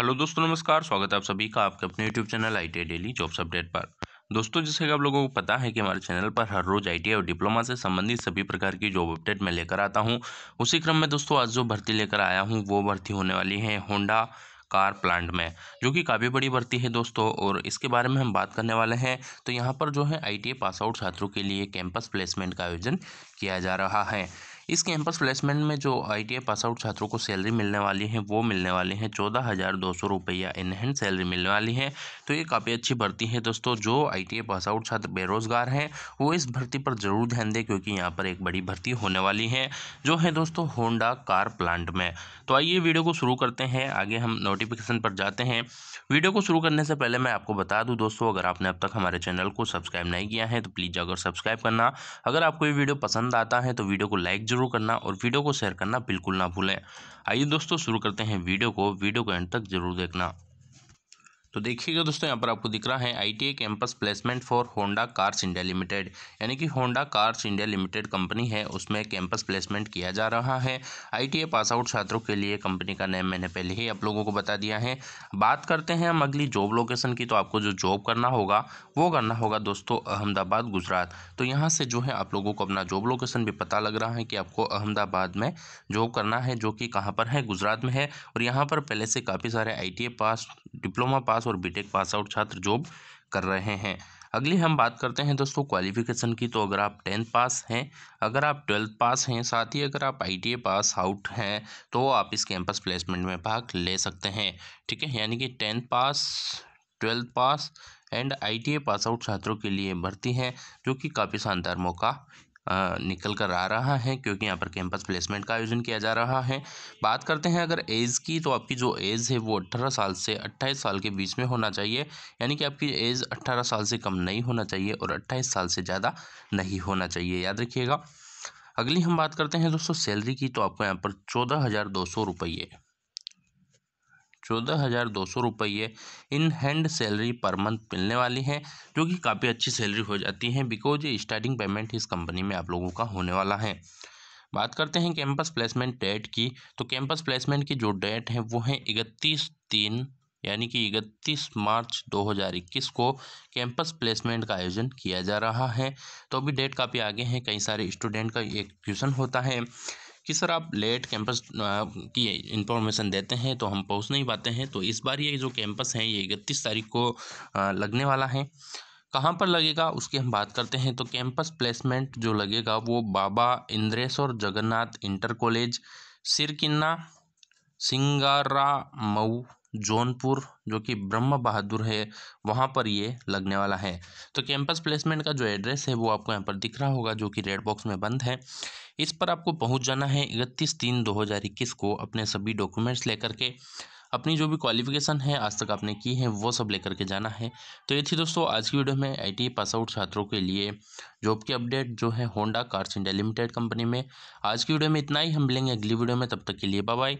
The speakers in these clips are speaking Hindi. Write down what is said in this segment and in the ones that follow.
हेलो दोस्तों नमस्कार स्वागत है आप सभी का आपके अपने YouTube channel I daily jobs update पर दोस्तों जैसे कि आप लोगों को पता है कि हमारे चैनल पर हर रोज आई और डिप्लोमा से संबंधित सभी प्रकार की जॉब अपडेट मैं लेकर आता हूं उसी क्रम में दोस्तों आज जो भर्ती लेकर आया हूं वो भर्ती होने वाली है होंडा कार प्लांट में जो कि काफ़ी बड़ी भर्ती है दोस्तों और इसके बारे में हम बात करने वाले हैं तो यहाँ पर जो है आई पास आउट छात्रों के लिए कैंपस प्लेसमेंट का आयोजन किया जा रहा है इस कैंपस प्लेसमेंट में जो आई पास आउट छात्रों को सैलरी मिलने वाली है वो मिलने वाली है चौदह हज़ार दो सौ रुपया इनहैंड सैलरी मिलने वाली है तो ये काफ़ी अच्छी भर्ती है दोस्तों जो आई पास आउट छात्र बेरोजगार हैं वो इस भर्ती पर ज़रूर ध्यान दें क्योंकि यहाँ पर एक बड़ी भर्ती होने वाली है जो है दोस्तों होंडा कार प्लांट में तो आइए वीडियो को शुरू करते हैं आगे हम नोटिफिकेशन पर जाते हैं वीडियो को शुरू करने से पहले मैं आपको बता दूँ दोस्तों अगर आपने अब तक हमारे चैनल को सब्सक्राइब नहीं किया है तो प्लीज़ अगर सब्सक्राइब करना अगर आपको ये वीडियो पसंद आता है तो वीडियो को लाइक जरूर जरूर करना और वीडियो को शेयर करना बिल्कुल ना भूलें आइए दोस्तों शुरू करते हैं वीडियो को वीडियो को एंड तक जरूर देखना तो देखिएगा दोस्तों यहाँ पर आपको दिख रहा है ITI campus placement for Honda cars India limited यानी कि Honda cars India limited company है उसमें कैंपस प्लेसमेंट किया जा रहा है आईटीए पास आउट छात्रों के लिए कंपनी का नेम मैंने पहले ही आप लोगों को बता दिया है बात करते हैं हम अगली जॉब लोकेशन की तो आपको जो जॉब करना होगा वो करना होगा दोस्तों अहमदाबाद गुजरात तो यहाँ से जो है आप लोगों को अपना जॉब लोकेशन भी पता लग रहा है कि आपको अहमदाबाद में जॉब करना है जो कि कहाँ पर है गुजरात में है और यहाँ पर पहले से काफ़ी सारे आई पास डिप्लोमा पास और बीटेक पास आउट छात्र जॉब कर रहे हैं अगली हम बात करते हैं दोस्तों क्वालिफिकेशन की तो अगर आप टेंथ पास हैं अगर आप ट्वेल्थ पास हैं साथ ही अगर आप आईटीए पास आउट हैं तो आप इस कैंपस प्लेसमेंट में भाग ले सकते हैं ठीक है यानी कि tenth pass twelfth pass and ITI pass out छात्रों के लिए भर्ती हैं जो कि काफ़ी शानदार मौका निकल कर आ रहा है क्योंकि यहाँ पर कैंपस प्लेसमेंट का आयोजन किया जा रहा है बात करते हैं अगर एज की तो आपकी जो एज है वो अट्ठारह साल से अट्ठाईस साल के बीच में होना चाहिए यानी कि आपकी एज अट्ठारह साल से कम नहीं होना चाहिए और अट्ठाईस साल से ज़्यादा नहीं होना चाहिए याद रखिएगा अगली हम बात करते हैं दोस्तों सैलरी की तो आपको यहाँ पर चौदह हज़ार दो सौ रुपये चौदह हज़ार दो सौ रुपये in hand salary per month मिलने वाली है जो कि काफ़ी अच्छी सैलरी हो जाती है बिकॉज स्टार्टिंग पेमेंट इस कंपनी में आप लोगों का होने वाला है बात करते हैं कैंपस प्लेसमेंट डेट की तो कैंपस प्लेसमेंट की जो डेट है वो है इकतीस तीन यानी कि इकतीस मार्च 2021 को कैंपस प्लेसमेंट का आयोजन किया जा रहा है तो अभी डेट काफ़ी आगे हैं कई सारे स्टूडेंट का एक क्वेश्चन होता है कि सर आप लेट कैंपस की इंफॉर्मेशन देते हैं तो हम पहुंच नहीं पाते हैं तो इस बार ये जो कैंपस है ये इकतीस तारीख को लगने वाला है कहाँ पर लगेगा उसकी हम बात करते हैं तो कैंपस प्लेसमेंट जो लगेगा वो बाबा इंद्रेश्वर जगन्नाथ इंटर कॉलेज सिरकिन्ना सिंगारा मऊ जौनपुर जो कि ब्रह्म बहादुर है वहाँ पर ये लगने वाला है तो कैंपस प्लेसमेंट का जो एड्रेस है वो आपको यहाँ पर दिख रहा होगा जो कि रेड बॉक्स में बंद है इस पर आपको पहुँच जाना है इकतीस तीन दो हज़ार इक्कीस को अपने सभी डॉक्यूमेंट्स लेकर के अपनी जो भी क्वालिफिकेशन है आज तक आपने की है वो सब लेकर के जाना है तो ये थी दोस्तों आज की वीडियो में आई पास आउट छात्रों के लिए जॉब की अपडेट जो है Honda cars India limited company में आज की वीडियो में इतना ही हम मिलेंगे अगली वीडियो में तब तक के लिए बाय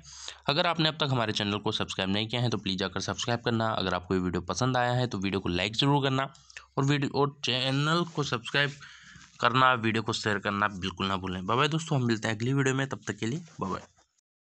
अगर आपने अब तक हमारे चैनल को सब्सक्राइब नहीं किया है तो प्लीज़ जाकर सब्सक्राइब करना अगर आपको ये वीडियो पसंद आया है तो वीडियो को लाइक ज़रूर करना और वीडियो और चैनल को सब्सक्राइब करना वीडियो को शेयर करना बिल्कुल ना भूलें बाय दोस्तों हम मिलते हैं अगली वीडियो में तब तक के लिए बाय